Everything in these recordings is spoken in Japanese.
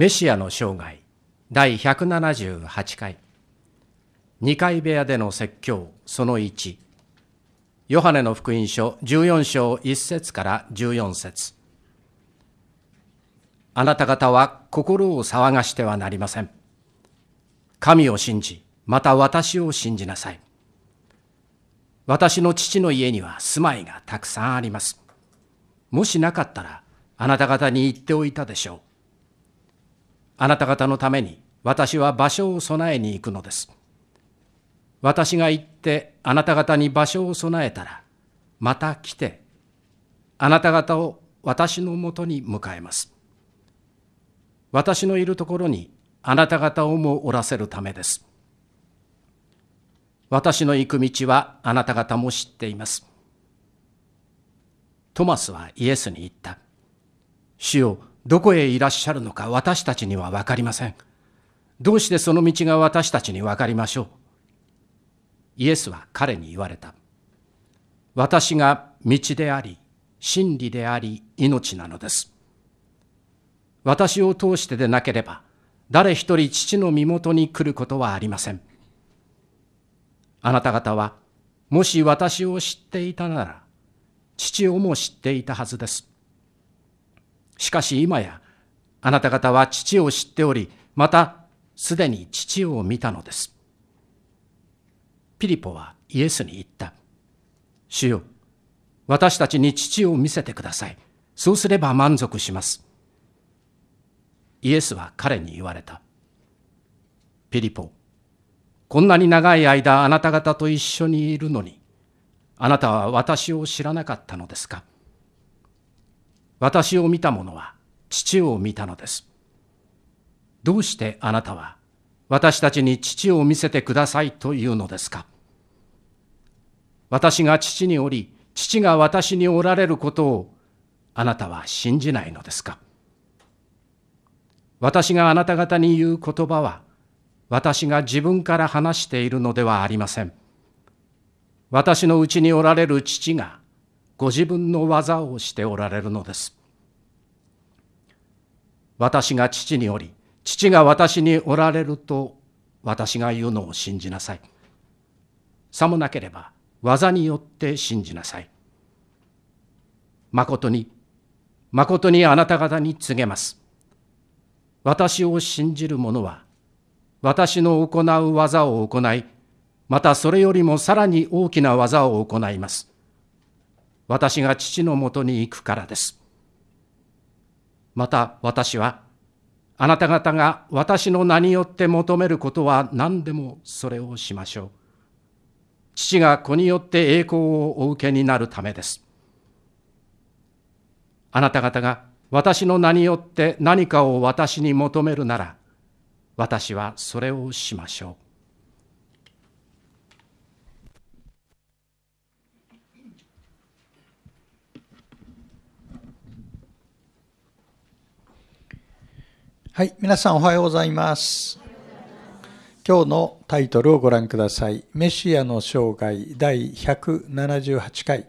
メシアの生涯第178回2階部屋での説教その1ヨハネの福音書14章1節から14節あなた方は心を騒がしてはなりません神を信じまた私を信じなさい私の父の家には住まいがたくさんありますもしなかったらあなた方に言っておいたでしょうあなた方のために私は場所を備えに行くのです。私が行ってあなた方に場所を備えたら、また来て、あなた方を私のもとに迎えます。私のいるところにあなた方をもおらせるためです。私の行く道はあなた方も知っています。トマスはイエスに言った。主よどこへいらっしゃるのか私たちにはわかりません。どうしてその道が私たちにわかりましょうイエスは彼に言われた。私が道であり、真理であり、命なのです。私を通してでなければ、誰一人父の身元に来ることはありません。あなた方は、もし私を知っていたなら、父をも知っていたはずです。しかし今や、あなた方は父を知っており、またすでに父を見たのです。ピリポはイエスに言った。主よ、私たちに父を見せてください。そうすれば満足します。イエスは彼に言われた。ピリポ、こんなに長い間あなた方と一緒にいるのに、あなたは私を知らなかったのですか私を見た者は父を見たのです。どうしてあなたは私たちに父を見せてくださいというのですか私が父におり、父が私におられることをあなたは信じないのですか私があなた方に言う言葉は、私が自分から話しているのではありません。私のうちにおられる父がご自分の技をしておられるのです。私が父におり、父が私におられると私が言うのを信じなさい。さもなければ技によって信じなさい。誠に、誠にあなた方に告げます。私を信じる者は、私の行う技を行い、またそれよりもさらに大きな技を行います。私が父のもとに行くからです。また私は、あなた方が私の名によって求めることは何でもそれをしましょう。父が子によって栄光をお受けになるためです。あなた方が私の名によって何かを私に求めるなら、私はそれをしましょう。はい、皆さんおはようございます。今日のタイトルをご覧ください。メシアの生涯第178回、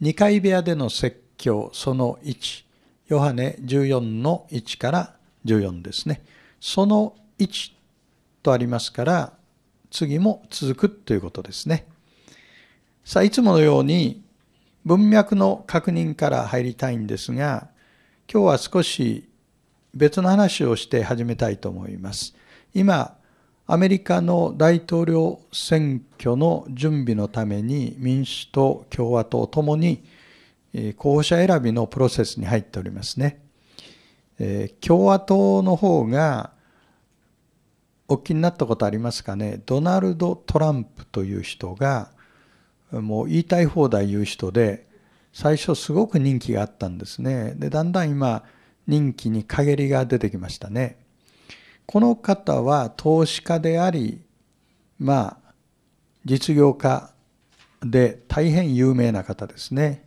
2階部屋での説教その1、ヨハネ14の1から14ですね。その1とありますから、次も続くということですね。さあ、いつものように文脈の確認から入りたいんですが、今日は少し別の話をして始めたいと思います。今、アメリカの大統領選挙の準備のために民主党、共和党ともに候補者選びのプロセスに入っておりますね。共和党の方がお聞きになったことありますかねドナルド・トランプという人がもう言いたい放題言う人で最初すごく人気があったんですねでだんだん今任期に陰りが出てきましたね。この方は投資家であり、まあ、実業家で大変有名な方ですね。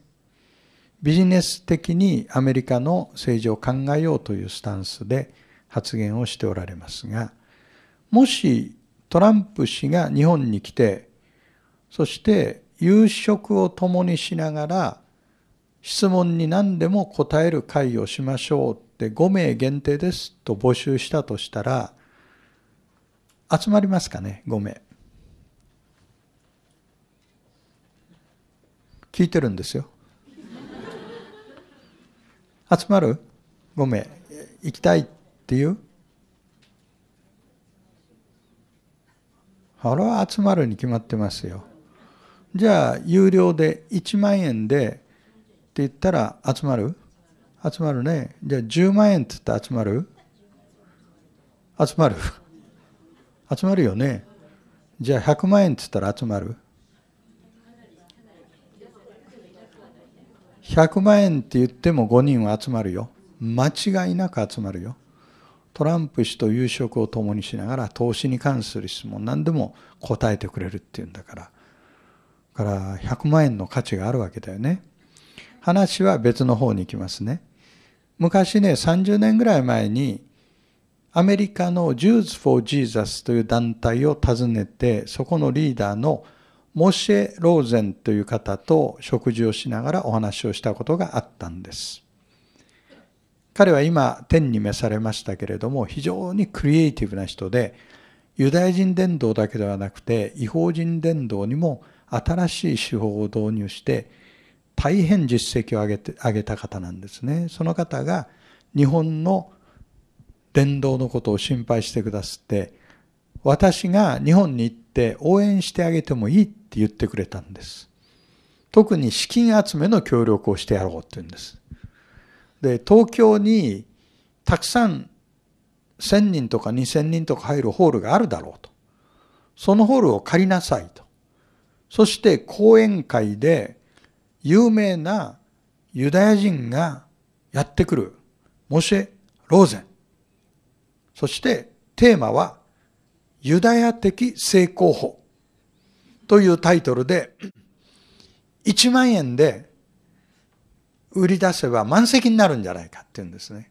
ビジネス的にアメリカの政治を考えようというスタンスで発言をしておられますが、もしトランプ氏が日本に来て、そして夕食を共にしながら質問に何でも答える会をしましょうって5名限定ですと募集したとしたら集まりますかね5名聞いてるんですよ集まる5名行きたいっていうあれは集まるに決まってますよじゃあ有料で1万円で言ったら集まる集まるね。じゃあ10万円って言ったら集まる集まる集まるよね。じゃあ100万円って言ったら集まる100万円って言っても5人は集まるよ。間違いなく集まるよ。トランプ氏と夕食を共にしながら投資に関する質問何でも答えてくれるっていうんだから。から100万円の価値があるわけだよね。話は別の方に行きますね。昔ね、30年ぐらい前に、アメリカの Jews for Jesus という団体を訪ねて、そこのリーダーのモシェ・ローゼンという方と食事をしながらお話をしたことがあったんです。彼は今、天に召されましたけれども、非常にクリエイティブな人で、ユダヤ人伝道だけではなくて、違法人伝道にも新しい手法を導入して、大変実績を上げて上げた方なんですね。その方が日本の伝道のことを心配してくださって、私が日本に行って応援してあげてもいいって言ってくれたんです。特に資金集めの協力をしてやろうって言うんです。で、東京にたくさん1000人とか2000人とか入るホールがあるだろうと。そのホールを借りなさいと。そして講演会で有名なユダヤ人がやってくるモシェ・ローゼン。そしてテーマはユダヤ的成功法というタイトルで1万円で売り出せば満席になるんじゃないかっていうんですね。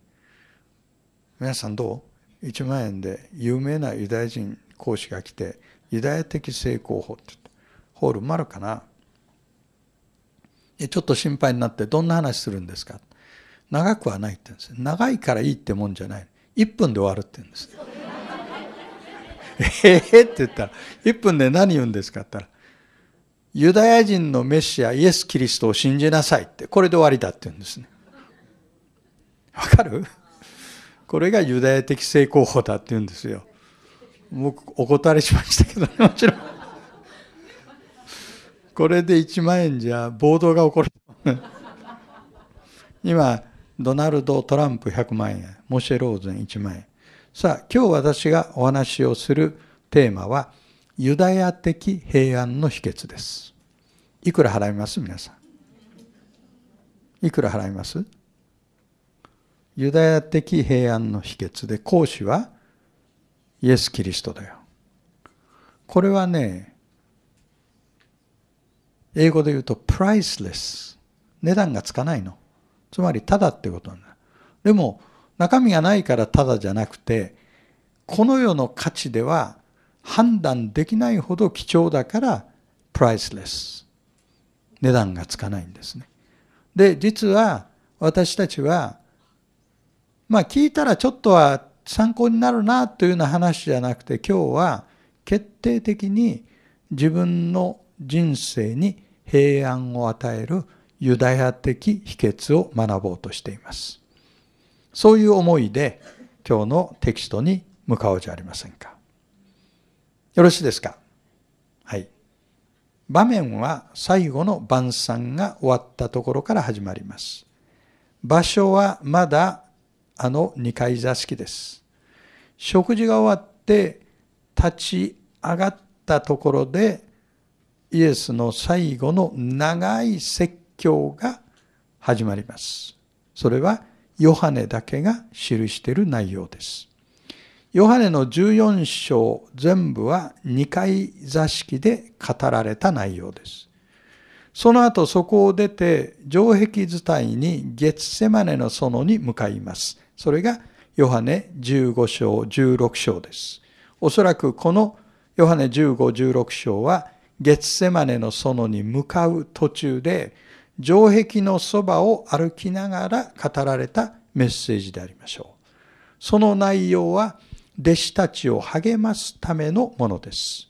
皆さんどう ?1 万円で有名なユダヤ人講師が来てユダヤ的成功法って言っホール埋まるかなちょっと心配になってどんな話するんですか長くはないって言うんです長いからいいってもんじゃない1分で終わるって言うんです ええって言ったら1分で何言うんですかって言ったらユダヤ人のメシアイエス・キリストを信じなさいってこれで終わりだって言うんですねわかるこれがユダヤ的成功法だって言うんですよ僕お断りしましたけど、ね、もちろんこれで1万円じゃ暴動が起こる今ドナルド・トランプ100万円モシェ・ローゼン1万円さあ今日私がお話をするテーマはユダヤ的平安の秘訣ですいくら払います皆さんいくら払いますユダヤ的平安の秘訣で講師はイエス・キリストだよこれはね英語で言うと priceless。値段がつかないの。つまりただってことになる。でも中身がないからただじゃなくて、この世の価値では判断できないほど貴重だから priceless。値段がつかないんですね。で、実は私たちは、まあ聞いたらちょっとは参考になるなというような話じゃなくて、今日は決定的に自分の人生に平安を与えるユダヤ的秘訣を学ぼうとしています。そういう思いで今日のテキストに向かおうじゃありませんか。よろしいですかはい。場面は最後の晩餐が終わったところから始まります。場所はまだあの二階座敷です。食事が終わって立ち上がったところでイエスの最後の長い説教が始まります。それはヨハネだけが記している内容です。ヨハネの14章全部は2階座敷で語られた内容です。その後そこを出て城壁伝いにゲツセマネの園に向かいます。それがヨハネ15章16章です。おそらくこのヨハネ15、16章はゲッセマネの園に向かう途中で城壁のそばを歩きながら語られたメッセージでありましょう。その内容は弟子たちを励ますためのものです。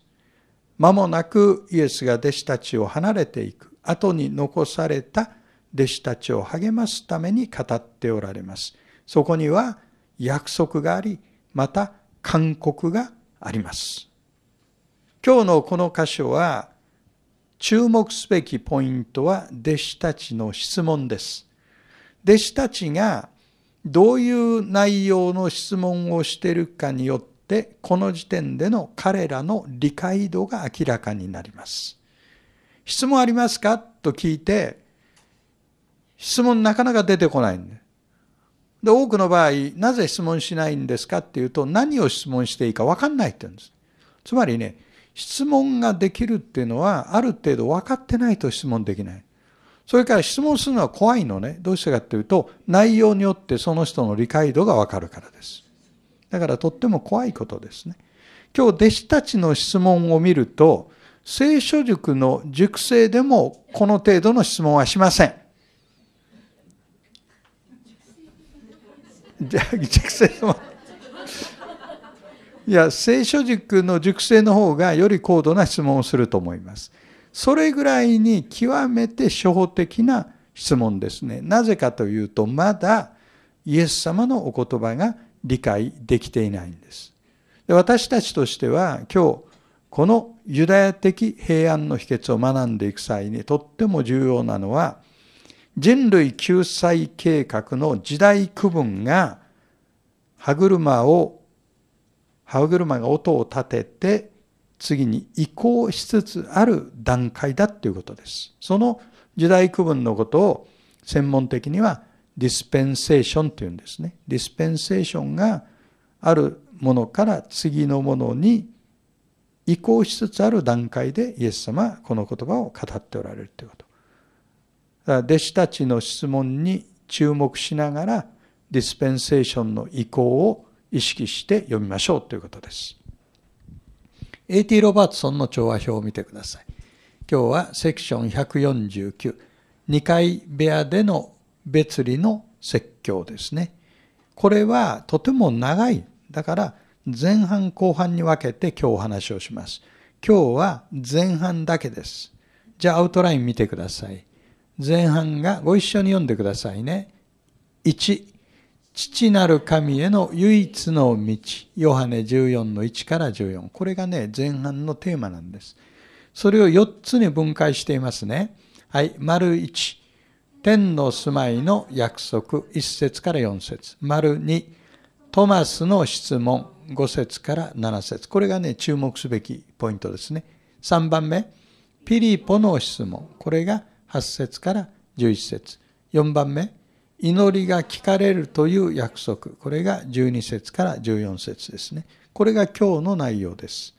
間もなくイエスが弟子たちを離れていく後に残された弟子たちを励ますために語っておられます。そこには約束があり、また勧告があります。今日のこの箇所は、注目すべきポイントは弟子たちの質問です。弟子たちがどういう内容の質問をしているかによって、この時点での彼らの理解度が明らかになります。質問ありますかと聞いて、質問なかなか出てこないんで。で、多くの場合、なぜ質問しないんですかっていうと、何を質問していいか分かんないって言うんです。つまりね、質問ができるっていうのは、ある程度分かってないと質問できない。それから質問するのは怖いのね。どうしてかっていうと、内容によってその人の理解度が分かるからです。だからとっても怖いことですね。今日弟子たちの質問を見ると、聖書塾の塾生でもこの程度の質問はしません。じゃあ、塾生でも。いや、聖書塾の塾生の方がより高度な質問をすると思います。それぐらいに極めて初歩的な質問ですね。なぜかというと、まだイエス様のお言葉が理解できていないんです。で私たちとしては、今日、このユダヤ的平安の秘訣を学んでいく際にとっても重要なのは、人類救済計画の時代区分が歯車を歯車が音を立てて、次に移行しつつある段階だということです。その時代区分のことを専門的にはディスペンセーションというんですね。ディスペンセーションがあるものから次のものに移行しつつある段階でイエス様はこの言葉を語っておられるということ。だから弟子たちの質問に注目しながらディスペンセーションの移行を意識して読みましょうということです。A.T. ロバートソンの調和表を見てください。今日はセクション149、2階部屋での別離の説教ですね。これはとても長い。だから前半後半に分けて今日お話をします。今日は前半だけです。じゃあアウトライン見てください。前半がご一緒に読んでくださいね。1、父なる神への唯一の道。ヨハネ14の1から14。これがね、前半のテーマなんです。それを4つに分解していますね。はい。丸1。天の住まいの約束。1節から4節丸2。トマスの質問。5節から7節これがね、注目すべきポイントですね。3番目。ピリポの質問。これが8節から11節4番目。祈りが聞かれるという約束。これが12節から14節ですね。これが今日の内容です。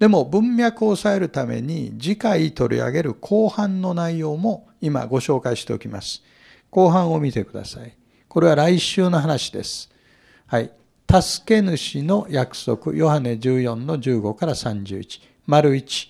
でも文脈を抑えるために次回取り上げる後半の内容も今ご紹介しておきます。後半を見てください。これは来週の話です。はい。助け主の約束、ヨハネ14の15から31。丸1。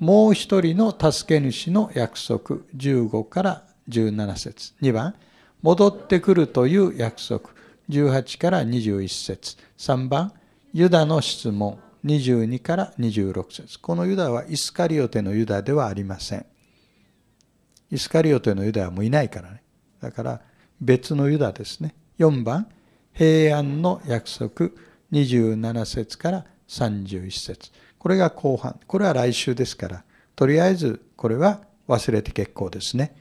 もう一人の助け主の約束、15から17節。2番。戻ってくるという約束。18から21節3番、ユダの質問。22から26節このユダはイスカリオテのユダではありません。イスカリオテのユダはもういないからね。だから別のユダですね。4番、平安の約束。27節から31節これが後半。これは来週ですから。とりあえずこれは忘れて結構ですね。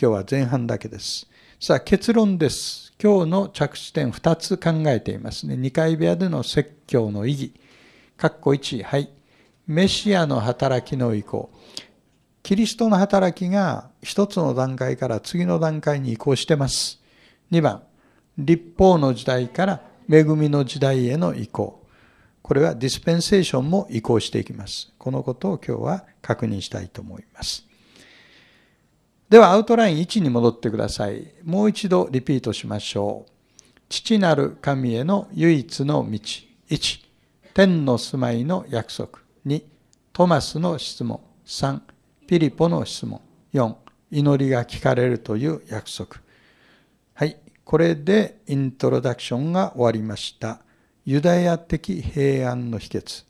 今日は前半だけです。さあ結論です。今日の着地点2つ考えていますね。2階部屋での説教の意義。括弧1、はい。メシアの働きの移行。キリストの働きが一つの段階から次の段階に移行してます。2番、立法の時代から恵みの時代への移行。これはディスペンセーションも移行していきます。このことを今日は確認したいと思います。ではアウトライン1に戻ってください。もう一度リピートしましょう。父なる神への唯一の道。1、天の住まいの約束。2、トマスの質問。3、ピリポの質問。4、祈りが聞かれるという約束。はい、これでイントロダクションが終わりました。ユダヤ的平安の秘訣。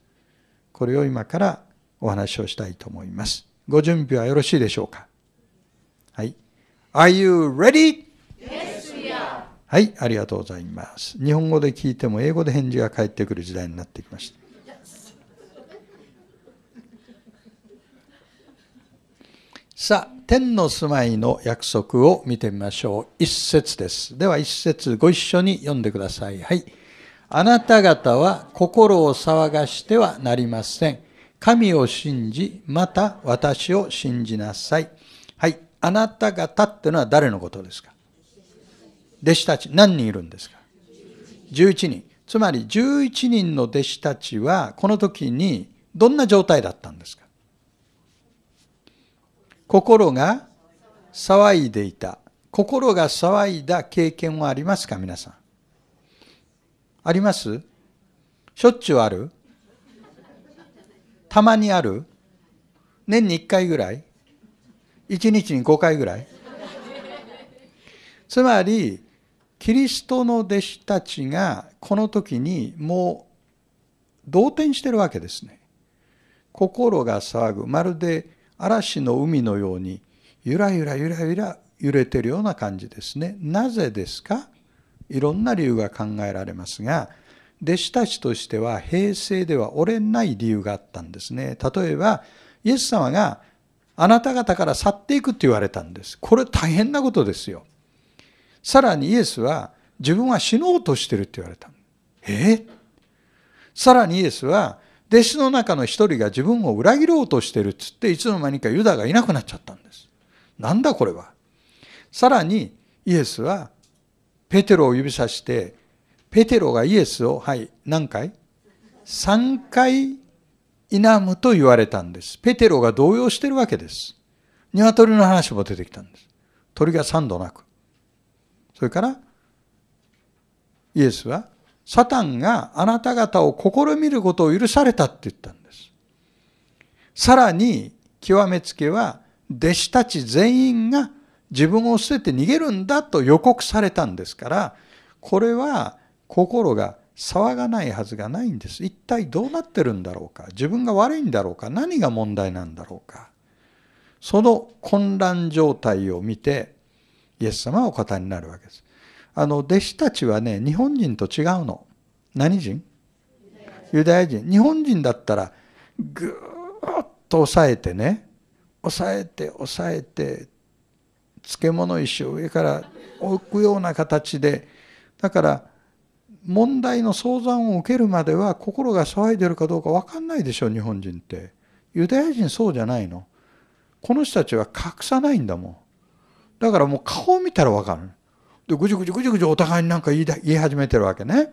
これを今からお話をしたいと思います。ご準備はよろしいでしょうか Are you ready? はい、ありがとうございます。日本語で聞いても英語で返事が返ってくる時代になってきました。さあ、天の住まいの約束を見てみましょう。一節です。では一節ご一緒に読んでください。はい。あなた方は心を騒がしてはなりません。神を信じ、また私を信じなさい。あなた方ってのは誰のことですか弟子たち何人いるんですか11人つまり11人の弟子たちはこの時にどんな状態だったんですか心が騒いでいた心が騒いだ経験はありますか皆さんありますしょっちゅうあるたまにある年に1回ぐらい1日に5回ぐらい。つまり、キリストの弟子たちがこの時にもう動転してるわけですね。心が騒ぐ。まるで嵐の海のように、ゆらゆらゆらゆら揺れてるような感じですね。なぜですかいろんな理由が考えられますが、弟子たちとしては平成では折れない理由があったんですね。例えば、イエス様があなた方から去っていくと言われたんです。これ大変なことですよ。さらにイエスは自分は死のうとしてるって言われた。えさらにイエスは弟子の中の一人が自分を裏切ろうとしてるっつっていつの間にかユダがいなくなっちゃったんです。なんだこれは。さらにイエスはペテロを指さしてペテロがイエスをはい何回 ?3 回否むと言われたんです。ペテロが動揺してるわけです。鶏の話も出てきたんです。鳥が三度鳴く。それから、イエスは、サタンがあなた方を試みることを許されたって言ったんです。さらに、極めつけは、弟子たち全員が自分を捨てて逃げるんだと予告されたんですから、これは心が騒がないはずがないんです。一体どうなってるんだろうか自分が悪いんだろうか何が問題なんだろうかその混乱状態を見て、イエス様はお方になるわけです。あの、弟子たちはね、日本人と違うの。何人ユダヤ人。日本人だったら、ぐーっと抑えてね、抑えて、抑えて、漬物石を上から置くような形で、だから、問題の相談を受けるまでは心が騒いでるかどうか分かんないでしょ日本人ってユダヤ人そうじゃないのこの人たちは隠さないんだもんだからもう顔を見たら分かるでぐじゅぐじゅぐじゅぐじゅお互いになんか言いだ言い始めてるわけね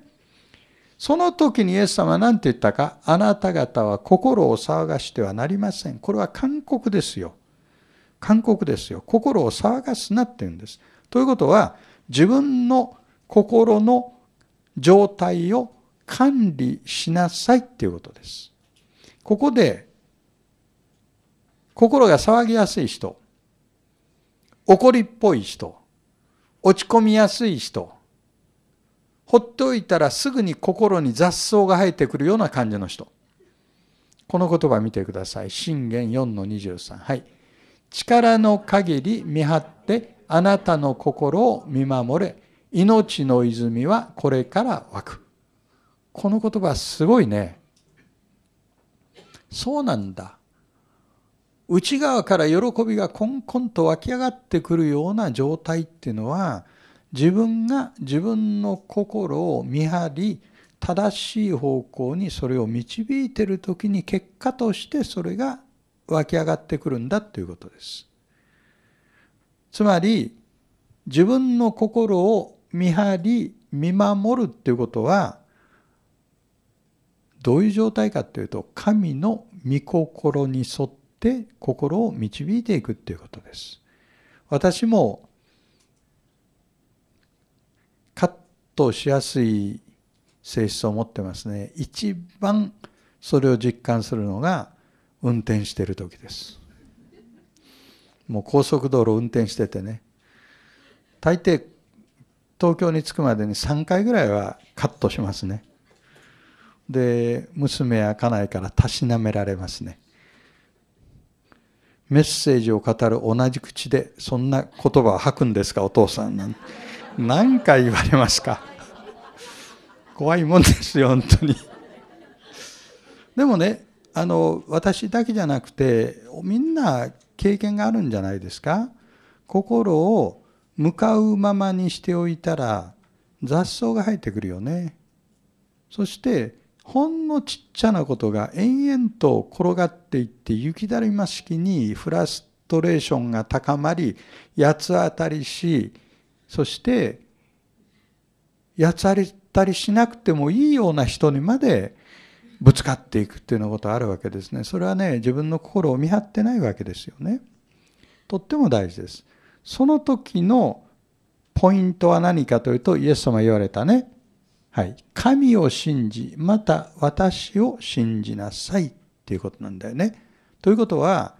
その時にイエス様は何て言ったかあなた方は心を騒がしてはなりませんこれは勧告ですよ勧告ですよ心を騒がすなって言うんですということは自分の心の状態を管理しなさいっていうことです。ここで、心が騒ぎやすい人、怒りっぽい人、落ち込みやすい人、ほっといたらすぐに心に雑草が生えてくるような感じの人。この言葉見てください。信玄4-23。はい。力の限り見張って、あなたの心を見守れ。命の泉はこれから湧く。この言葉すごいね。そうなんだ。内側から喜びがこんこんと湧き上がってくるような状態っていうのは自分が自分の心を見張り正しい方向にそれを導いてる時に結果としてそれが湧き上がってくるんだということです。つまり自分の心を見張り見守るっていうことはどういう状態かっていうと神の御心に沿って心を導いていくっていうことです。私もカットしやすい性質を持ってますね。一番それを実感するのが運転してる時です。もう高速道路運転しててね大抵東京に着くまでに3回ぐらいはカットしますねで娘や家内からたしなめられますねメッセージを語る同じ口でそんな言葉を吐くんですかお父さんなん何回言われますか怖いもんですよ本当にでもねあの私だけじゃなくてみんな経験があるんじゃないですか心を向かうままにしておいたら雑草が生えてくるよねそしてほんのちっちゃなことが延々と転がっていって雪だるま式にフラストレーションが高まり八つ当たりしそして八つ当たりしなくてもいいような人にまでぶつかっていくっていうようなことあるわけですね。それはね自分の心を見張ってないわけですよね。とっても大事です。その時のポイントは何かというと、イエス様言われたね。はい。神を信じ、また私を信じなさいっていうことなんだよね。ということは、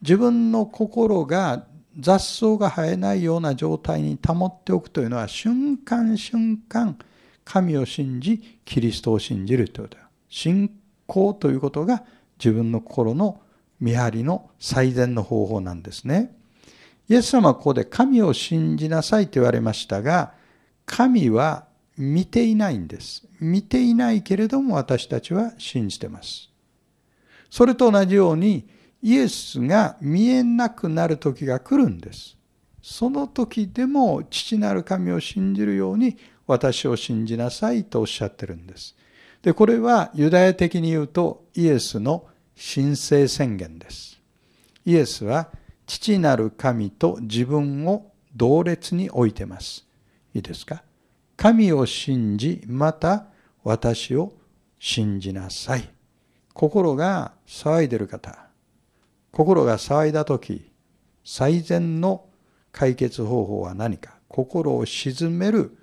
自分の心が雑草が生えないような状態に保っておくというのは、瞬間瞬間、神を信じ、キリストを信じるということだ。信仰ということが自分の心の見張りの最善の方法なんですね。イエス様はここで神を信じなさいと言われましたが、神は見ていないんです。見ていないけれども私たちは信じてます。それと同じように、イエスが見えなくなる時が来るんです。その時でも父なる神を信じるように私を信じなさいとおっしゃってるんです。で、これはユダヤ的に言うとイエスの神聖宣言です。イエスは父なる神と自分を同列に置いてます。いいですか神を信じ、また私を信じなさい。心が騒いでる方、心が騒いだ時、最善の解決方法は何か心を沈める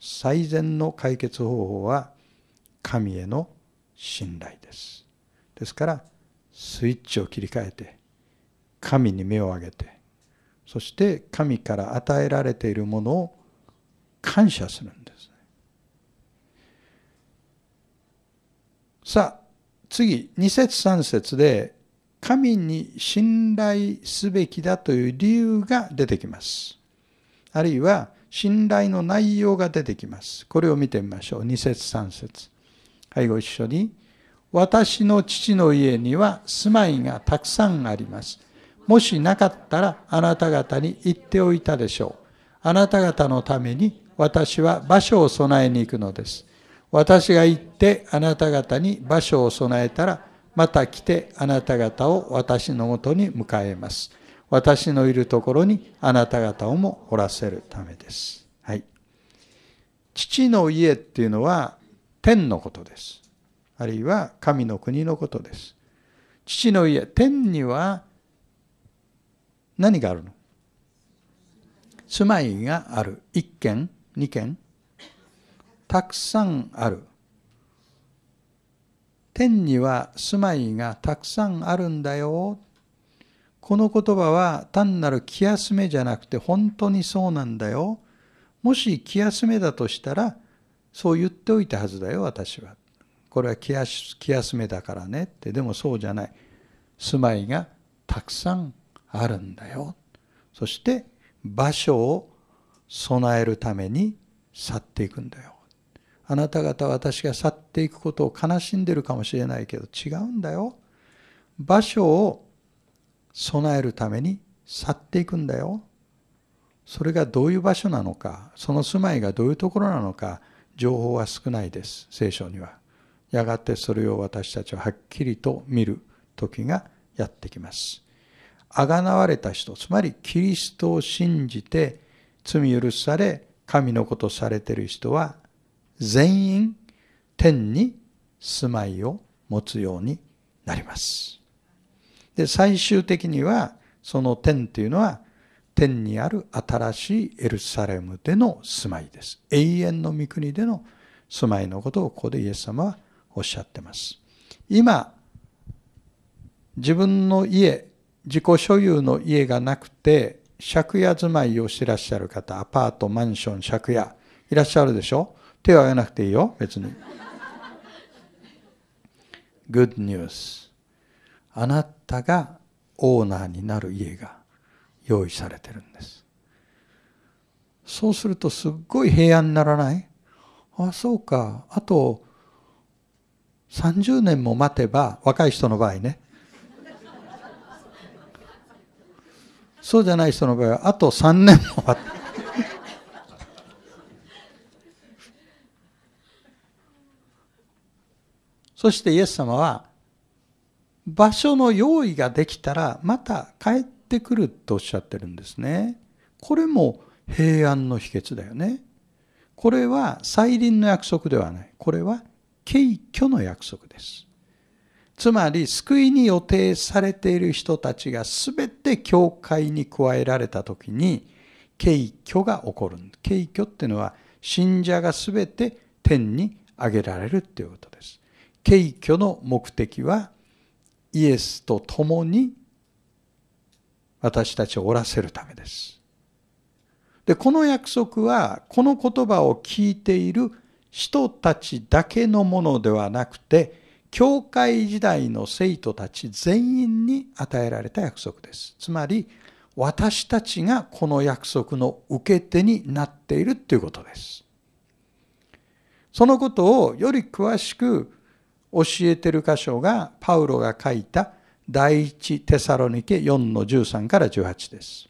最善の解決方法は神への信頼です。ですから、スイッチを切り替えて、神に目を上げてそして神から与えられているものを感謝するんです、ね、さあ次2節3節で神に信頼すべきだという理由が出てきますあるいは信頼の内容が出てきますこれを見てみましょう2節3節はいご一緒に私の父の家には住まいがたくさんありますもしなかったらあなた方に言っておいたでしょう。あなた方のために私は場所を備えに行くのです。私が行ってあなた方に場所を備えたら、また来てあなた方を私のもとに迎えます。私のいるところにあなた方をもおらせるためです。はい。父の家っていうのは天のことです。あるいは神の国のことです。父の家、天には何があるの住まいがある。1軒、2軒、たくさんある。天には住まいがたくさんあるんだよ。この言葉は単なる気休めじゃなくて本当にそうなんだよ。もし気休めだとしたら、そう言っておいたはずだよ、私は。これは気休めだからねって。でもそうじゃない。住まいがたくさんあるんだよそして場所を備えるために去っていくんだよあなた方は私が去っていくことを悲しんでるかもしれないけど違うんだよ場所を備えるために去っていくんだよそれがどういう場所なのかその住まいがどういうところなのか情報は少ないです聖書にはやがてそれを私たちははっきりと見る時がやってきますあがなわれた人、つまりキリストを信じて罪許され、神のことされてる人は全員天に住まいを持つようになります。で、最終的にはその天というのは天にある新しいエルサレムでの住まいです。永遠の御国での住まいのことをここでイエス様はおっしゃってます。今、自分の家、自己所有の家がなくて、借家住まいをしてらっしゃる方、アパート、マンション、借家、いらっしゃるでしょ手を挙げなくていいよ、別に。Good news。あなたがオーナーになる家が用意されてるんです。そうするとすっごい平安にならないあそうか。あと、30年も待てば、若い人の場合ね、そうじゃない人の場合は、あと3年もあって。そしてイエス様は、場所の用意ができたら、また帰ってくるとおっしゃってるんですね。これも平安の秘訣だよね。これは再臨の約束ではない。これは敬虚の約束です。つまり救いに予定されている人たちが全て教会に加えられた時に敬挙が起こる敬挙っていうのは信者が全て天に上げられるっていうことです敬挙の目的はイエスと共に私たちをおらせるためですでこの約束はこの言葉を聞いている人たちだけのものではなくて教会時代の生徒たち全員に与えられた約束です。つまり、私たちがこの約束の受け手になっているということです。そのことをより詳しく教えてる箇所がパウロが書いた第一テサロニケ4の13から18です。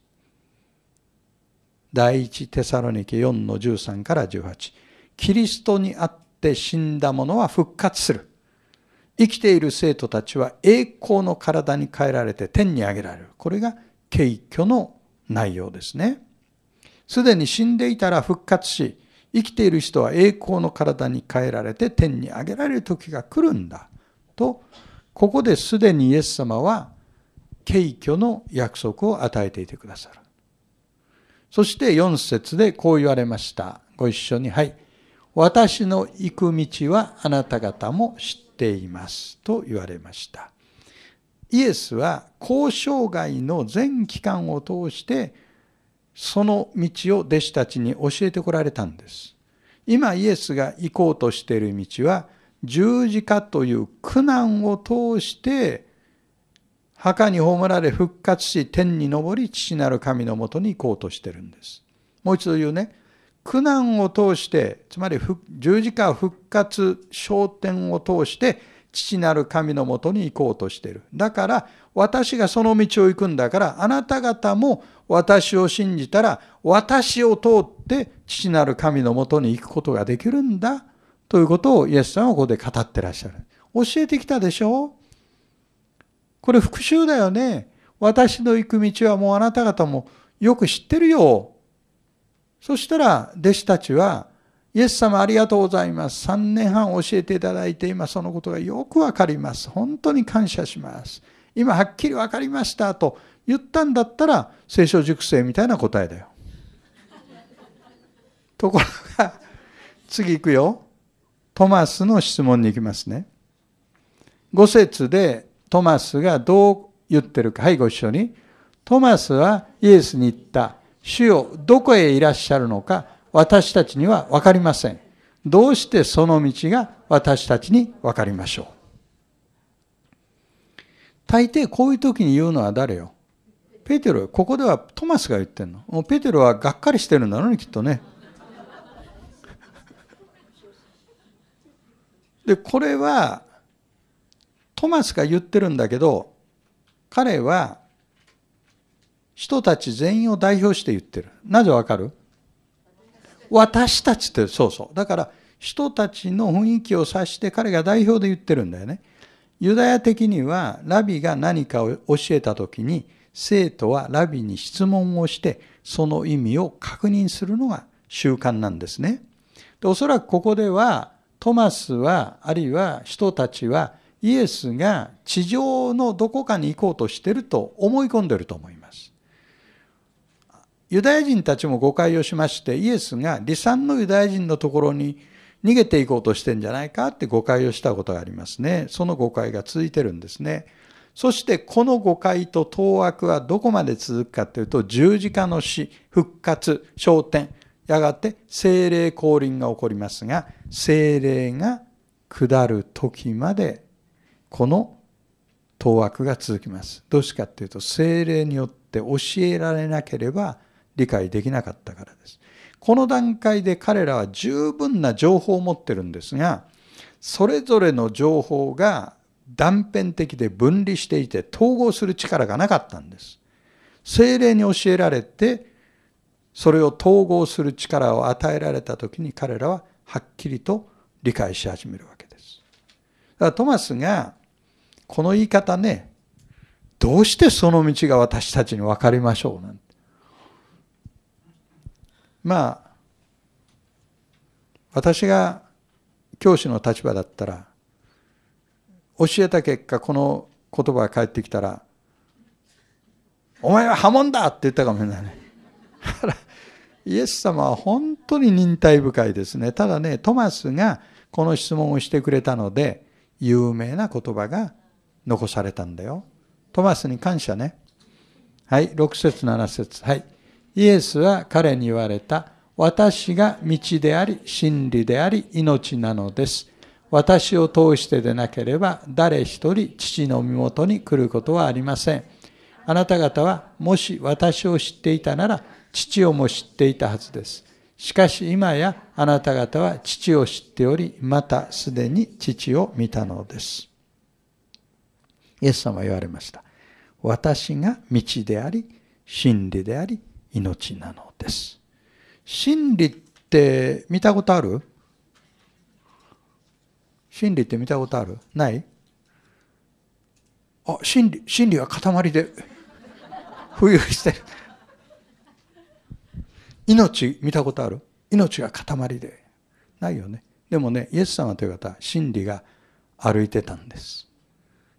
第一テサロニケ4の13から18。キリストにあって死んだ者は復活する。生きている生徒たちは栄光の体に変えられて天に上げられる。これが敬虚の内容ですね。すでに死んでいたら復活し、生きている人は栄光の体に変えられて天に上げられる時が来るんだ。と、ここですでにイエス様は敬虚の約束を与えていてくださる。そして4節でこう言われました。ご一緒に。はい。私の行く道はあなた方も知っていますと言われました。イエスは交渉外の全期間を通してその道を弟子たちに教えてこられたんです。今イエスが行こうとしている道は十字架という苦難を通して墓に葬られ復活し天に昇り父なる神のもとに行こうとしてるんです。もう一度言うね。苦難を通して、つまり十字架復活、昇天を通して、父なる神のもとに行こうとしている。だから、私がその道を行くんだから、あなた方も私を信じたら、私を通って父なる神のもとに行くことができるんだ。ということをイエスさんはここで語ってらっしゃる。教えてきたでしょこれ復讐だよね。私の行く道はもうあなた方もよく知ってるよ。そしたら、弟子たちは、イエス様ありがとうございます。3年半教えていただいて、今そのことがよくわかります。本当に感謝します。今はっきりわかりましたと言ったんだったら、聖書熟成みたいな答えだよ。ところが、次行くよ。トマスの質問に行きますね。5節でトマスがどう言ってるか。はい、ご一緒に。トマスはイエスに言った。主よ、どこへいらっしゃるのか、私たちにはわかりません。どうしてその道が私たちにわかりましょう。大抵こういう時に言うのは誰よペテロここではトマスが言ってんの。もうペテロはがっかりしてるんだろうね、きっとね。で、これは、トマスが言ってるんだけど、彼は人たち全員を代表して言ってる。なぜわかる私たちって、そうそう。だから、人たちの雰囲気を察して彼が代表で言ってるんだよね。ユダヤ的には、ラビが何かを教えた時に、生徒はラビに質問をして、その意味を確認するのが習慣なんですね。でおそらくここでは、トマスは、あるいは人たちは、イエスが地上のどこかに行こうとしてると思い込んでると思います。ユダヤ人たちも誤解をしまして、イエスが離散のユダヤ人のところに逃げていこうとしてんじゃないかって誤解をしたことがありますね。その誤解が続いてるんですね。そしてこの誤解と当悪はどこまで続くかというと十字架の死、復活、昇天、やがて精霊降臨が起こりますが、精霊が下る時までこの当悪が続きます。どうしかというと精霊によって教えられなければ理解できなかったからです。この段階で彼らは十分な情報を持ってるんですが、それぞれの情報が断片的で分離していて統合する力がなかったんです。精霊に教えられて、それを統合する力を与えられた時に彼らははっきりと理解し始めるわけです。だからトマスが、この言い方ね、どうしてその道が私たちに分かりましょうなんてまあ私が教師の立場だったら教えた結果この言葉が返ってきたら「お前は破門だ!」って言ったかもしれないね。イエス様は本当に忍耐深いですね。ただね、トマスがこの質問をしてくれたので、有名な言葉が残されたんだよ。トマスに感謝ね。はい、6節7節はい。イエスは彼に言われた。私が道であり、真理であり、命なのです。私を通してでなければ、誰一人父の身元に来ることはありません。あなた方は、もし私を知っていたなら、父をも知っていたはずです。しかし今やあなた方は父を知っており、またすでに父を見たのです。イエス様は言われました。私が道であり、真理であり、命なのです。真理って見たことある真理って見たことあるないあ、真理、真理は塊で 浮遊してる。命見たことある命が塊で。ないよね。でもね、イエス様という方は真理が歩いてたんです。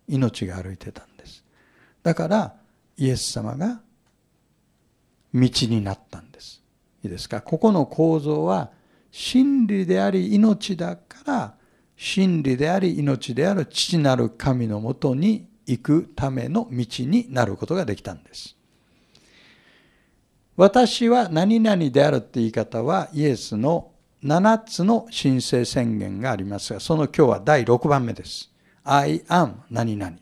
命が歩いてたんです。だから、イエス様が道になったんです。いいですかここの構造は真理であり命だから真理であり命である父なる神のもとに行くための道になることができたんです。私は何々であるって言い方はイエスの7つの神聖宣言がありますが、その今日は第6番目です。I am 何々。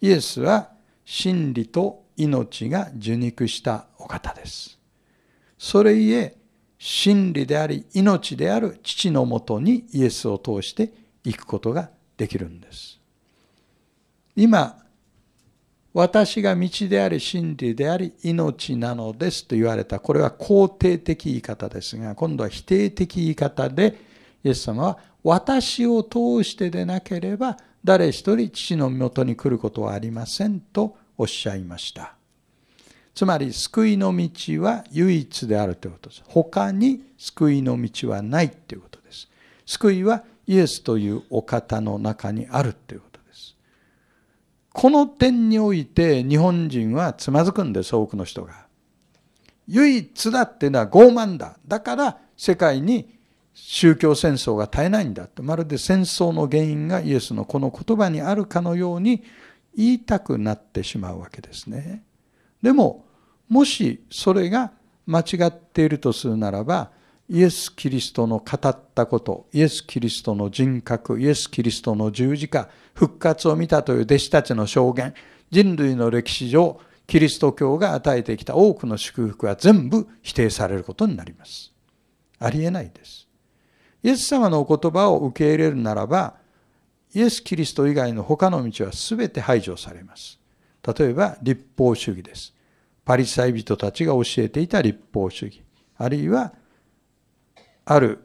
イエスは真理と命が受肉したお方です。それゆえ、真理であり命である父のもとにイエスを通していくことができるんです。今、私が道であり真理であり命なのですと言われたこれは肯定的言い方ですが今度は否定的言い方でイエス様は私を通してでなければ誰一人父のもとに来ることはありませんとおっしゃいました。つまり救いの道は唯一であるということです。他に救いの道はないということです。救いはイエスというお方の中にあるということです。この点において日本人はつまずくんです、多くの人が。唯一だっていうのは傲慢だ。だから世界に宗教戦争が絶えないんだって。まるで戦争の原因がイエスのこの言葉にあるかのように言いたくなってしまうわけですね。でも、もしそれが間違っているとするならば、イエス・キリストの語ったこと、イエス・キリストの人格、イエス・キリストの十字架、復活を見たという弟子たちの証言、人類の歴史上、キリスト教が与えてきた多くの祝福は全部否定されることになります。ありえないです。イエス様のお言葉を受け入れるならば、イエス・キリスト以外の他の道は全て排除されます。例えば立法主義です。パリサイ人たちが教えていた立法主義。あるいは、ある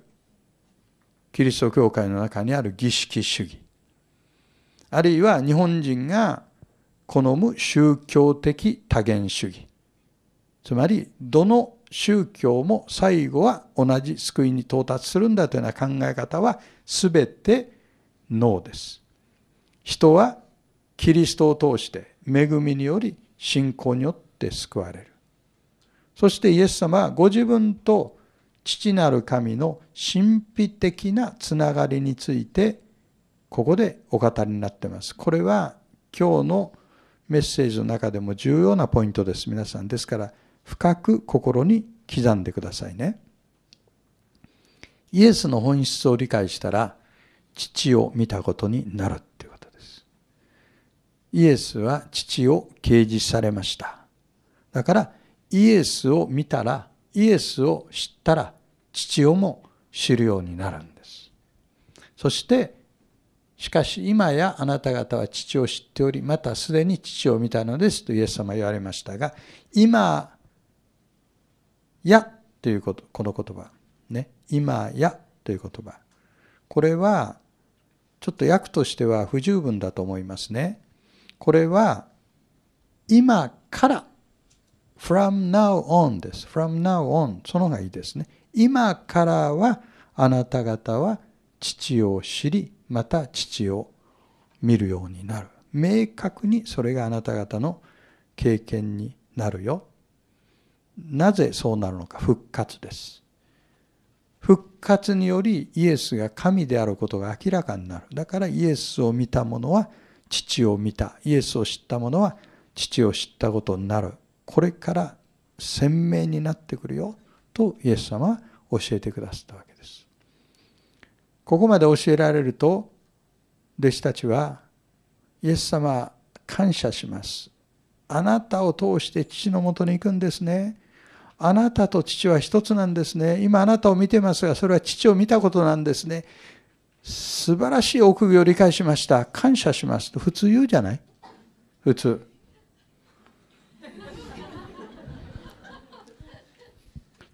キリスト教会の中にある儀式主義。あるいは日本人が好む宗教的多元主義。つまり、どの宗教も最後は同じ救いに到達するんだというような考え方は全て脳です。人はキリストを通して恵みにより信仰によって救われる。そしてイエス様はご自分と父なる神の神秘的なつながりについてここでお語りになってます。これは今日のメッセージの中でも重要なポイントです。皆さん。ですから深く心に刻んでくださいね。イエスの本質を理解したら父を見たことになるっていうことです。イエスは父を掲示されました。だからイエスを見たら、イエスを知ったら、父をも知るようになるんです。そして、しかし今やあなた方は父を知っており、またすでに父を見たのですとイエス様は言われましたが、今やということ、この言葉、ね、今やという言葉、これはちょっと訳としては不十分だと思いますね。これは、今から、from now on です。from now on。その方がいいですね。今からは、あなた方は父を知り、また父を見るようになる。明確にそれがあなた方の経験になるよ。なぜそうなるのか。復活です。復活によりイエスが神であることが明らかになる。だからイエスを見た者は父を見た。イエスを知った者は父を知ったことになる。これから鮮明になってくるよとイエス様は教えてくださったわけです。ここまで教えられると弟子たちはイエス様感謝します。あなたを通して父のもとに行くんですね。あなたと父は一つなんですね。今あなたを見てますが、それは父を見たことなんですね。素晴らしい奥義を理解しました。感謝しますと普通言うじゃない普通。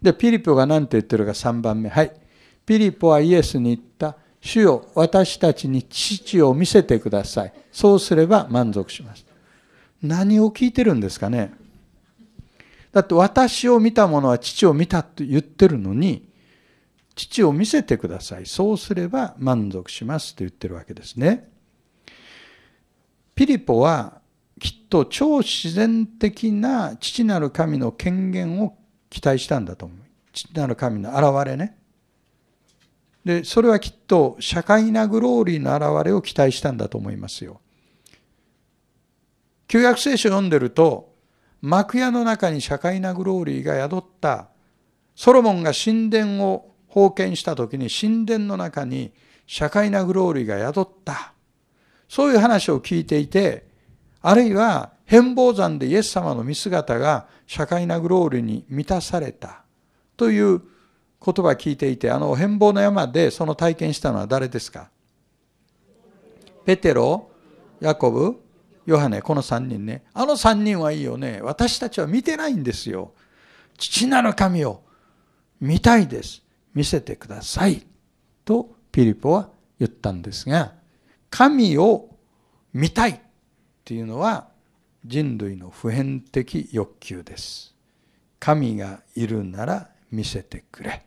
で、ピリポが何て言ってるか3番目。はい。ピリポはイエスに言った。主よ、私たちに父を見せてください。そうすれば満足します。何を聞いてるんですかねだって私を見た者は父を見たと言ってるのに、父を見せてください。そうすれば満足しますと言ってるわけですね。ピリポはきっと超自然的な父なる神の権限を期待したんだと思う。父なる神の現れね。で、それはきっと社会なグローリーの現れを期待したんだと思いますよ。旧約聖書を読んでると、幕屋の中に社会なグローリーが宿ったソロモンが神殿を封建した時に神殿の中に社会なグローリーが宿ったそういう話を聞いていてあるいは変貌山でイエス様の見姿が社会なグローリーに満たされたという言葉聞いていてあの変貌の山でその体験したのは誰ですかペテロヤコブヨハネ、この3人ね。あの3人はいいよね。私たちは見てないんですよ。父なる神を見たいです。見せてください。とピリポは言ったんですが、神を見たいっていうのは人類の普遍的欲求です。神がいるなら見せてくれ。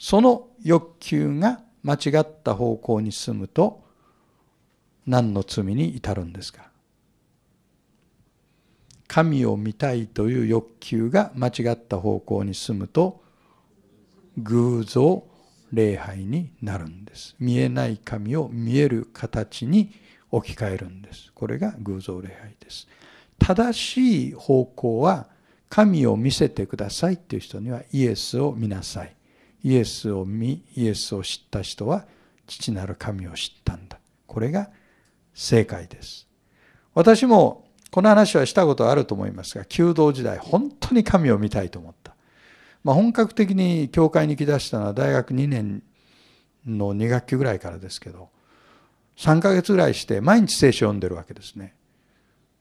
その欲求が間違った方向に進むと何の罪に至るんですか神を見たいという欲求が間違った方向に進むと偶像礼拝になるんです見えない神を見える形に置き換えるんですこれが偶像礼拝です正しい方向は神を見せてくださいという人にはイエスを見なさいイエスを見イエスを知った人は父なる神を知ったんだこれが正解です私もこの話はしたことあると思いますが、弓道時代、本当に神を見たいと思った。まあ、本格的に教会に行き出したのは大学2年の2学期ぐらいからですけど、3ヶ月ぐらいして毎日聖書を読んでるわけですね。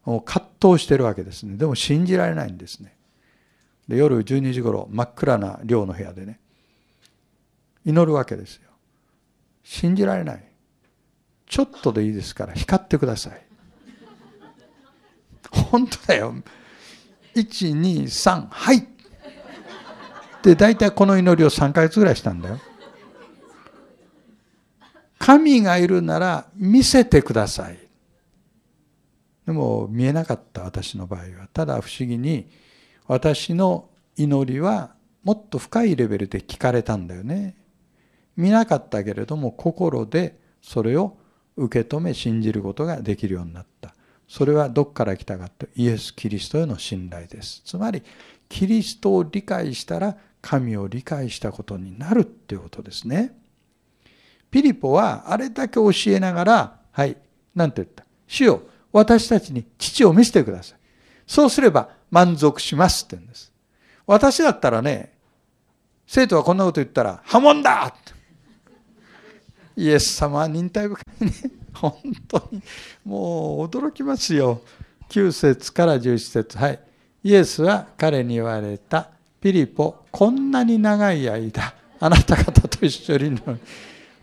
もう葛藤してるわけですね。でも信じられないんですね。で夜12時頃、真っ暗な寮の部屋でね、祈るわけですよ。信じられない。ちょっとでいいですから光ってください。本当だよ123はいで大体この祈りを3ヶ月ぐらいしたんだよ神がいるなら見せてくださいでも見えなかった私の場合はただ不思議に私の祈りはもっと深いレベルで聞かれたんだよね見なかったけれども心でそれを受け止め信じることができるようになったそれはどこから来たかとイエス・キリストへの信頼ですつまりキリストを理解したら神を理解したことになるっていうことですねピリポはあれだけ教えながらはいんて言った主よ私たちに父を見せてくださいそうすれば満足しますって言うんです私だったらね生徒はこんなこと言ったら「破門だ!」イエス様は忍耐深いね 本当にもう驚きますよ。9節から11節はい。イエスは彼に言われた。ピリポ、こんなに長い間、あなた方と一緒にいの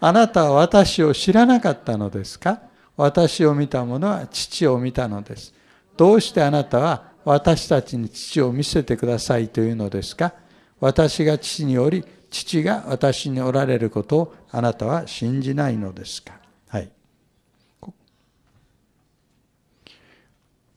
あなたは私を知らなかったのですか私を見た者は父を見たのです。どうしてあなたは私たちに父を見せてくださいというのですか私が父におり、父が私におられることをあなたは信じないのですか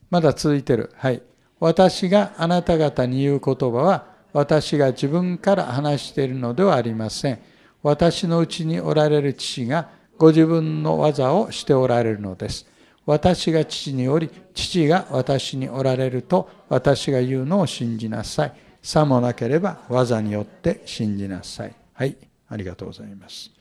まだ続いてる。はい。私があなた方に言う言葉は、私が自分から話しているのではありません。私のうちにおられる父が、ご自分の技をしておられるのです。私が父におり、父が私におられると、私が言うのを信じなさい。さもなければ、技によって信じなさい。はい。ありがとうございます。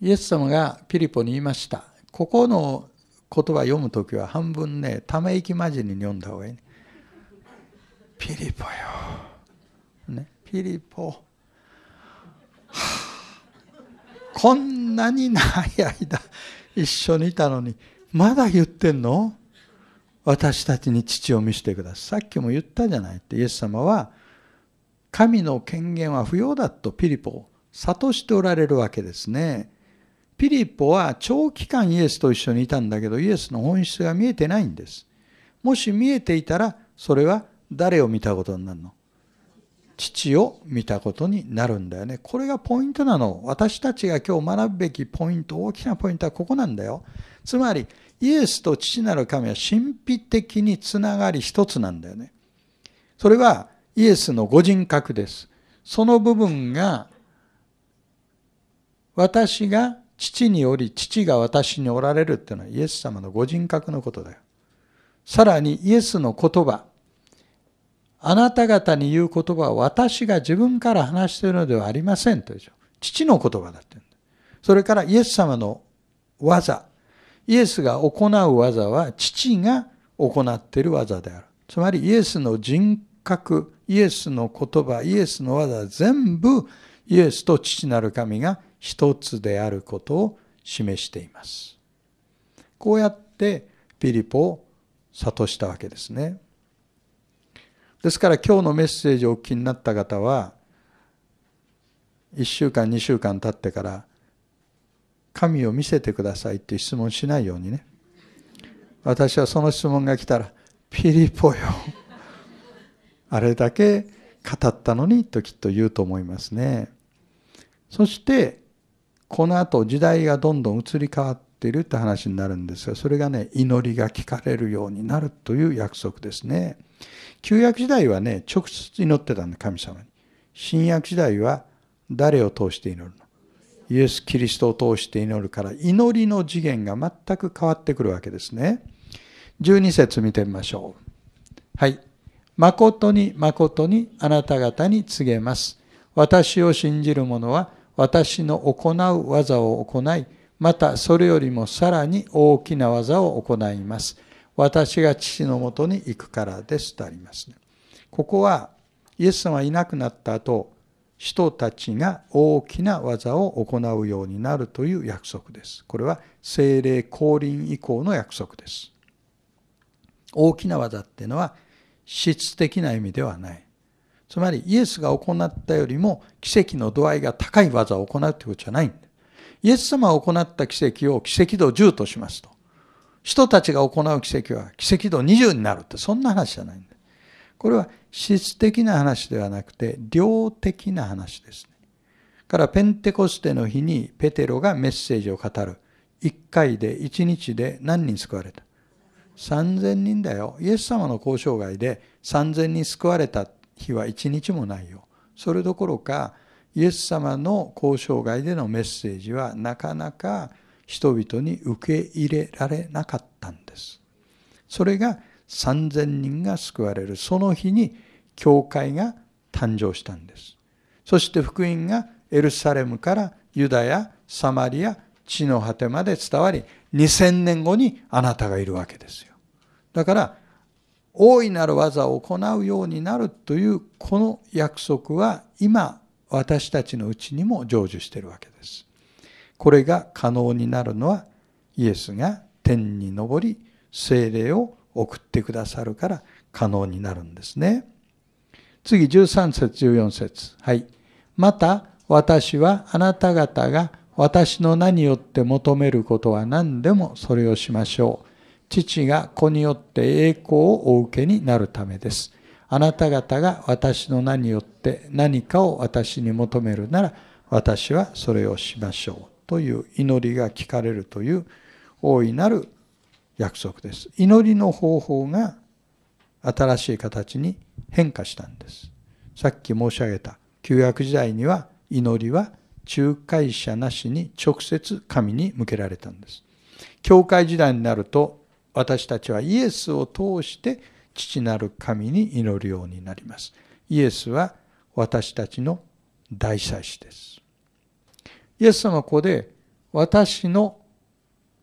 イエス様がピリポに言いました。ここの言葉読む時は半分ねため息交じりに読んだ方がいい、ね、ピリポよ、ね、ピリポ、はあ、こんなに長い間一緒にいたのにまだ言ってんの私たちに父を見せてくださいさっきも言ったじゃないってイエス様は神の権限は不要だとピリポを諭しておられるわけですね。ピリポは長期間イエスと一緒にいたんだけど、イエスの本質が見えてないんです。もし見えていたら、それは誰を見たことになるの父を見たことになるんだよね。これがポイントなの。私たちが今日学ぶべきポイント、大きなポイントはここなんだよ。つまり、イエスと父なる神は神秘的につながり一つなんだよね。それはイエスのご人格です。その部分が私が父におり、父が私におられるっていうのはイエス様のご人格のことだよ。さらにイエスの言葉、あなた方に言う言葉は私が自分から話しているのではありませんとでしょ。父の言葉だって言うんだ。それからイエス様の技、イエスが行う技は父が行っている技である。つまりイエスの人格、イエスの言葉、イエスの技全部イエスと父なる神が一つであることを示しています。こうやってピリポを諭したわけですね。ですから今日のメッセージをお聞きになった方は、1週間、2週間経ってから、神を見せてくださいって質問しないようにね。私はその質問が来たら、ピリポよ。あれだけ語ったのにときっと言うと思いますね。そして、この後時代がどんどん移り変わっているって話になるんですがそれがね祈りが聞かれるようになるという約束ですね旧約時代はね直接祈ってたんで神様に新約時代は誰を通して祈るのイエス・キリストを通して祈るから祈りの次元が全く変わってくるわけですね12節見てみましょうはい誠に誠にあなた方に告げます私を信じる者は私の行う技を行い、またそれよりもさらに大きな技を行います。私が父のもとに行くからですとありますね。ここはイエス様いなくなった後、人たちが大きな技を行うようになるという約束です。これは精霊降臨以降の約束です。大きな技っていうのは質的な意味ではない。つまりイエスが行ったよりも奇跡の度合いが高い技を行うということじゃないんだ。イエス様が行った奇跡を奇跡度10としますと。人たちが行う奇跡は奇跡度20になるってそんな話じゃないんだ。これは質的な話ではなくて量的な話ですね。からペンテコステの日にペテロがメッセージを語る。1回で1日で何人救われた ?3000 人だよ。イエス様の交渉外で3000人救われた。日は一日もないよそれどころかイエス様の交渉外でのメッセージはなかなか人々に受け入れられなかったんですそれが3000人が救われるその日に教会が誕生したんですそして福音がエルサレムからユダヤサマリア地の果てまで伝わり2000年後にあなたがいるわけですよだから大いなる技を行うようになるというこの約束は今私たちのうちにも成就しているわけです。これが可能になるのはイエスが天に昇り精霊を送ってくださるから可能になるんですね。次13節14節はい。また私はあなた方が私の名によって求めることは何でもそれをしましょう。父が子によって栄光をお受けになるためです。あなた方が私の名によって何かを私に求めるなら、私はそれをしましょう。という祈りが聞かれるという大いなる約束です。祈りの方法が新しい形に変化したんです。さっき申し上げた旧約時代には祈りは仲介者なしに直接神に向けられたんです。教会時代になると私たちはイエスを通して父なる神に祈るようになります。イエスは私たちの大祭司です。イエス様はここで私の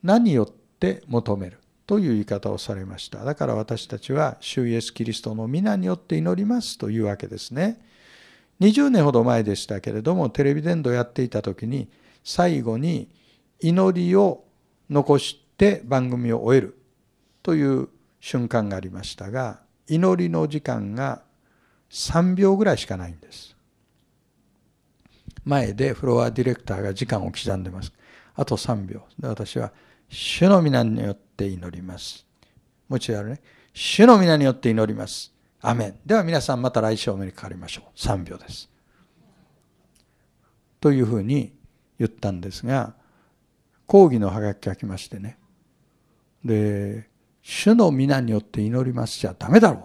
何よって求めるという言い方をされました。だから私たちは主イエスキリストの皆によって祈りますというわけですね。20年ほど前でしたけれども、テレビ伝道やっていた時に最後に祈りを残して番組を終えるという瞬間がありましたが祈りの時間が3秒ぐらいしかないんです前でフロアディレクターが時間を刻んでますあと3秒で私は「主の皆によって祈ります」もう一度やるね「主の皆によって祈ります」「アメン」では皆さんまた来週お目にかかりましょう3秒ですというふうに言ったんですが講義のハガキが来ましてねで主の皆によって祈りますじゃダメだろう。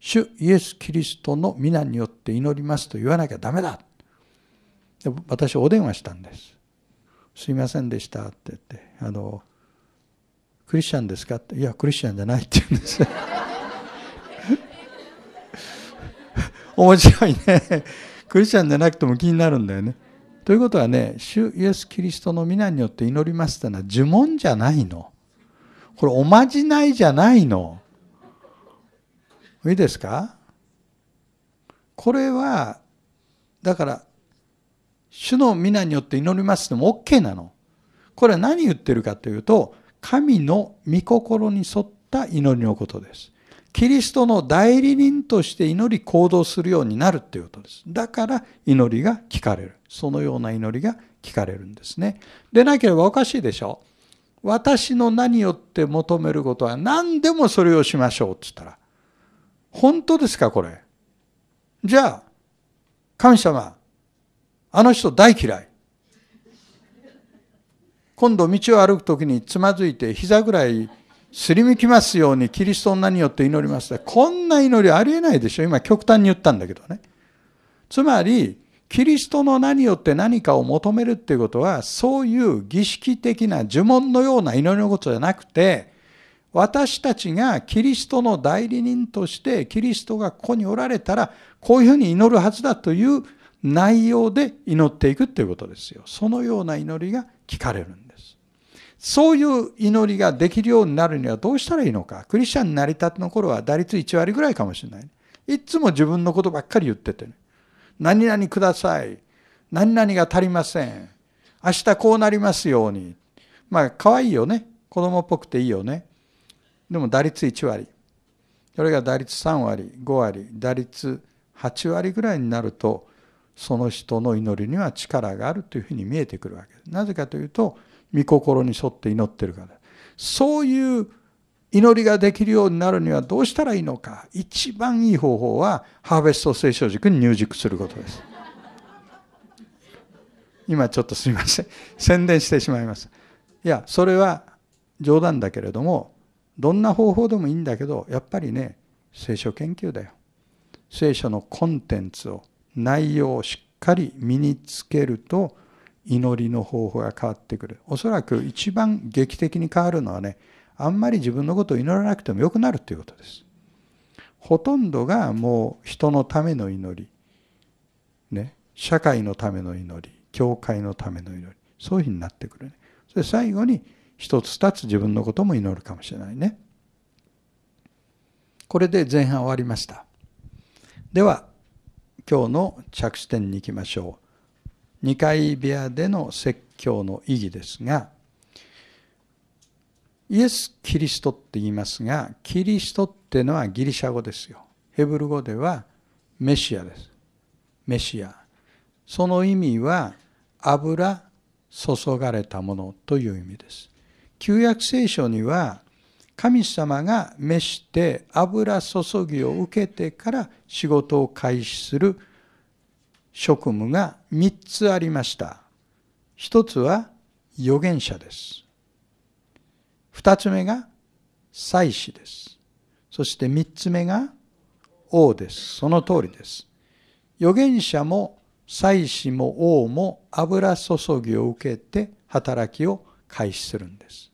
主イエス・キリストの皆によって祈りますと言わなきゃダメだ。私お電話したんです。すいませんでしたって言って、あの、クリスチャンですかって、いや、クリスチャンじゃないって言うんです。面白いね。クリスチャンじゃなくても気になるんだよね。ということはね、主イエス・キリストの皆によって祈りますってのは呪文じゃないの。これおまじないじゃないの。いいですかこれは、だから、主の皆によって祈りますでも OK なの。これは何言ってるかというと、神の御心に沿った祈りのことです。キリストの代理人として祈り行動するようになるということです。だから祈りが聞かれる。そのような祈りが聞かれるんですね。でなければおかしいでしょう。私の名によって求めることは何でもそれをしましょうって言ったら、本当ですか、これ。じゃあ、神様、あの人大嫌い。今度道を歩く時につまずいて膝ぐらいすりむきますようにキリストの名によって祈りますこんな祈りありえないでしょ。今極端に言ったんだけどね。つまり、キリストの名によって何かを求めるっていうことは、そういう儀式的な呪文のような祈りのことじゃなくて、私たちがキリストの代理人として、キリストがここにおられたら、こういうふうに祈るはずだという内容で祈っていくということですよ。そのような祈りが聞かれるんです。そういう祈りができるようになるにはどうしたらいいのか。クリスチャンになりたての頃は打率1割ぐらいかもしれない。いつも自分のことばっかり言っててね。何々ください。何々が足りません。明日こうなりますように。まあ、可愛いよね。子供っぽくていいよね。でも打率1割。それが打率3割、5割、打率8割ぐらいになると、その人の祈りには力があるというふうに見えてくるわけです。なぜかというと、御心に沿って祈ってるから。そういう祈りができるようになるにはどうしたらいいのか一番いい方法はハーベスト聖書塾に入塾することです今ちょっとすみません宣伝してしまいますいやそれは冗談だけれどもどんな方法でもいいんだけどやっぱりね聖書研究だよ聖書のコンテンツを内容をしっかり身につけると祈りの方法が変わってくるおそらく一番劇的に変わるのはねあんまり自分のことを祈らなくてもよくなるということです。ほとんどがもう人のための祈り、ね、社会のための祈り、教会のための祈り、そういうふうになってくるね。それ最後に一つ二つ自分のことも祈るかもしれないね。これで前半終わりました。では、今日の着地点に行きましょう。2階部屋での説教の意義ですが、イエス・キリストって言いますが、キリストってのはギリシャ語ですよ。ヘブル語ではメシアです。メシア。その意味は油注がれたものという意味です。旧約聖書には神様が召して油注ぎを受けてから仕事を開始する職務が3つありました。1つは預言者です。二つ目が祭司です。そして三つ目が王です。その通りです。預言者も祭司も王も油注ぎを受けて働きを開始するんです。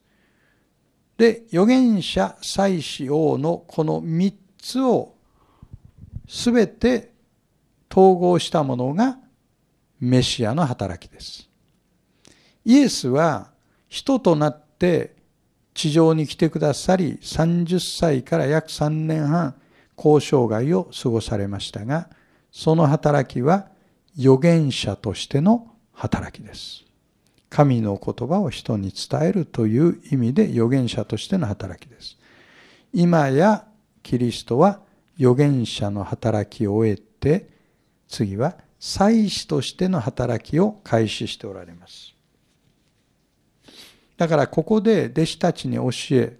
で、預言者、祭司、王のこの三つをすべて統合したものがメシアの働きです。イエスは人となって地上に来てくださり、30歳から約3年半、交渉外を過ごされましたが、その働きは預言者としての働きです。神の言葉を人に伝えるという意味で預言者としての働きです。今やキリストは預言者の働きを終えて、次は祭司としての働きを開始しておられます。だからここで弟子たちに教え、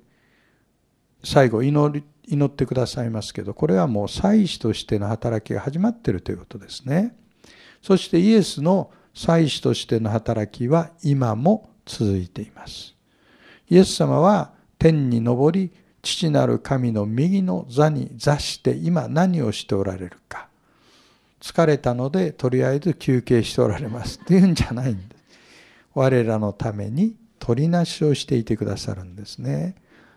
最後祈り、祈ってくださいますけど、これはもう祭司としての働きが始まっているということですね。そしてイエスの祭司としての働きは今も続いています。イエス様は天に昇り、父なる神の右の座に座して今何をしておられるか。疲れたのでとりあえず休憩しておられますっていうんじゃないんです。我らのために取りなしをしていてくださるんですね。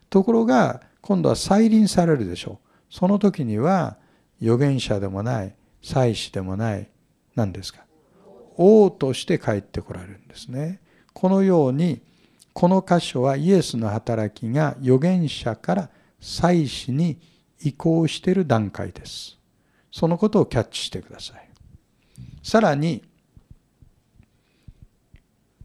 ところが今度は再臨されるでしょう。その時には預言者でもない祭司でもない何ですか王として帰ってこられるんですね。このようにこの箇所はイエスの働きが預言者から祭司に移行している段階です。そのことをキャッチしてください。さらに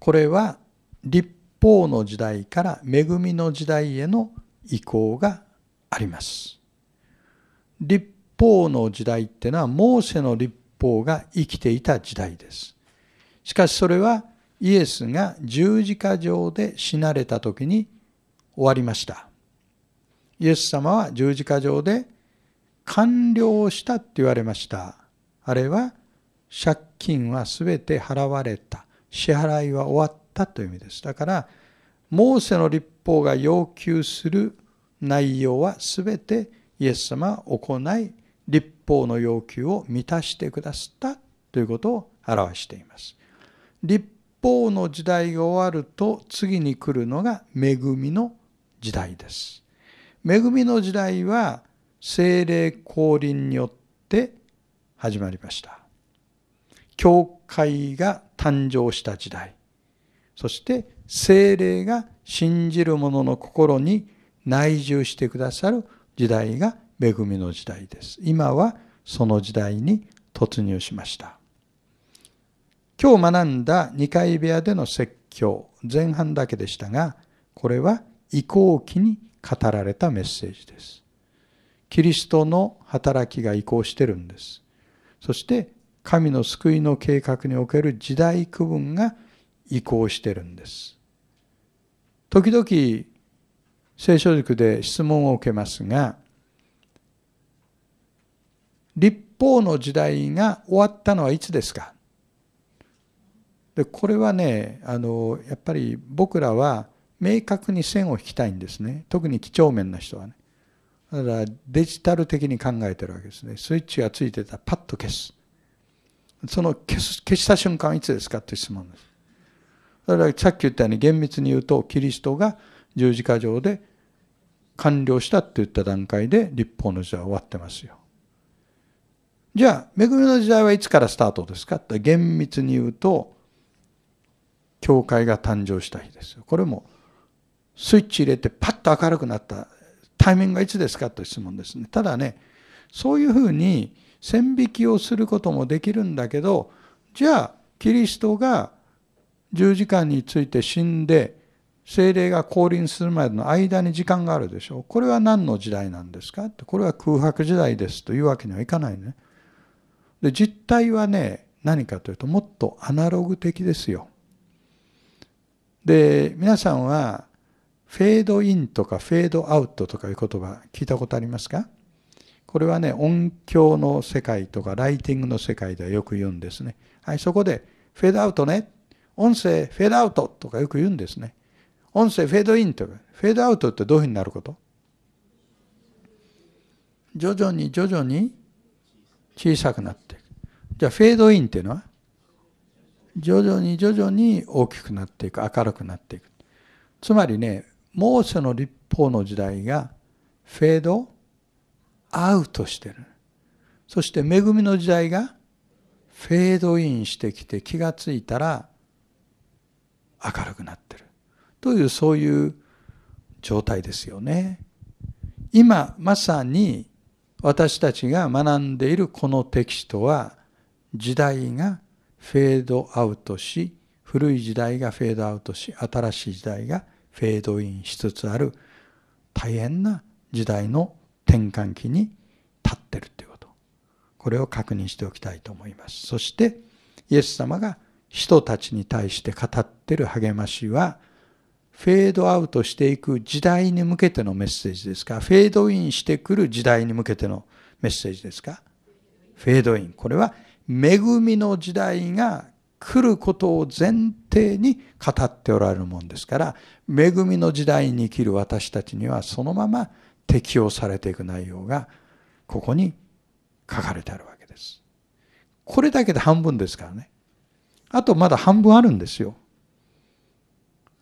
これは立法の時代から恵みの時代への移行があります。立法の時代ってのはモーセの立法が生きていた時代です。しかしそれはイエスが十字架上で死なれた時に終わりました。イエス様は十字架上で完了したって言われました。あれは借金はすべて払われた。支払いは終わっったという意味です。だから、モーセの立法が要求する内容は全てイエス様は行い、立法の要求を満たしてくださったということを表しています。立法の時代が終わると次に来るのが恵みの時代です。恵みの時代は精霊降臨によって始まりました。教会が誕生した時代。そして精霊が信じる者の心に内住してくださる時代が恵みの時代です。今はその時代に突入しました。今日学んだ2階部屋での説教、前半だけでしたが、これは移行期に語られたメッセージです。キリストの働きが移行してるんです。そして神の救いの計画における時代区分が移行してるんです。時々、聖書塾で質問を受けますが、立法の時代が終わったのはいつですかでこれはねあのやっぱり僕らは明確に線を引きたいんですね特に几帳面な人はねだからデジタル的に考えてるわけですねスイッチがついてたらパッと消すその消す消した瞬間はいつですかって質問ですだからさっき言ったように厳密に言うとキリストが十字架上で完了したって言った段階で立法の時代は終わってますよ。じゃあ、恵みの時代はいつからスタートですかって厳密に言うと、教会が誕生した日ですよ。これもスイッチ入れてパッと明るくなったタイミングがいつですかという質問ですね。ただね、そういうふうに線引きをすることもできるんだけど、じゃあ、キリストが十字架について死んで精霊が降臨するまでの間に時間があるでしょう。これは何の時代なんですかこれは空白時代ですというわけにはいかないね。で実態はね何かというともっとアナログ的ですよ。で皆さんはフェードインとかフェードアウトとかいう言葉聞いたことありますかこれはね音響の世界とかライティングの世界ではよく言うんですね。はいそこでフェードアウトね音声フェードアウトとかよく言うんですね。音声フェードインとか、フェードアウトってどういうふうになること徐々に徐々に小さくなっていく。じゃあフェードインっていうのは徐々に徐々に大きくなっていく、明るくなっていく。つまりね、モーセの立法の時代がフェードアウトしてる。そして恵みの時代がフェードインしてきて気がついたら明るくなってるというそういう状態ですよね。今まさに私たちが学んでいるこのテキストは時代がフェードアウトし古い時代がフェードアウトし新しい時代がフェードインしつつある大変な時代の転換期に立ってるということこれを確認しておきたいと思いますそしてイエス様が「人たちに対して語ってる励ましは、フェードアウトしていく時代に向けてのメッセージですかフェードインしてくる時代に向けてのメッセージですかフェードイン。これは、恵みの時代が来ることを前提に語っておられるもんですから、恵みの時代に生きる私たちにはそのまま適用されていく内容が、ここに書かれてあるわけです。これだけで半分ですからね。あとまだ半分あるんですよ。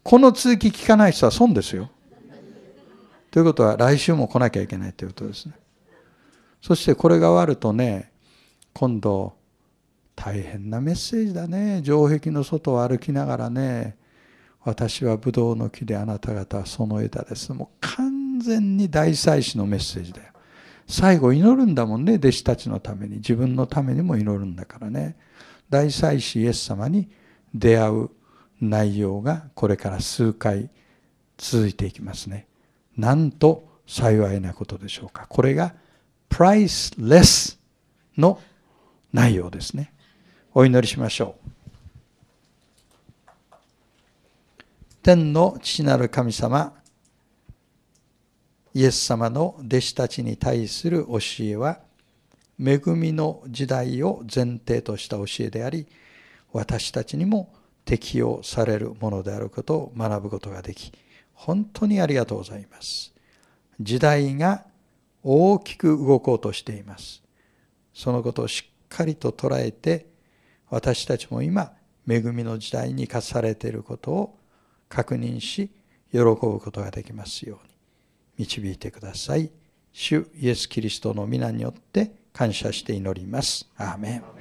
この続き聞かない人は損ですよ。ということは来週も来なきゃいけないということですね。そしてこれが終わるとね、今度大変なメッセージだね。城壁の外を歩きながらね、私は葡萄の木であなた方はその枝です。もう完全に大祭司のメッセージだよ。最後祈るんだもんね、弟子たちのために。自分のためにも祈るんだからね。大祭司イエス様に出会う内容がこれから数回続いていきますね。なんと幸いなことでしょうか。これがプライスレスの内容ですね。お祈りしましょう。天の父なる神様、イエス様の弟子たちに対する教えは、恵みの時代を前提とした教えであり私たちにも適用されるものであることを学ぶことができ本当にありがとうございます時代が大きく動こうとしていますそのことをしっかりと捉えて私たちも今恵みの時代に課されていることを確認し喜ぶことができますように導いてください主イエス・キリストの皆によって感謝して祈ります。アーメン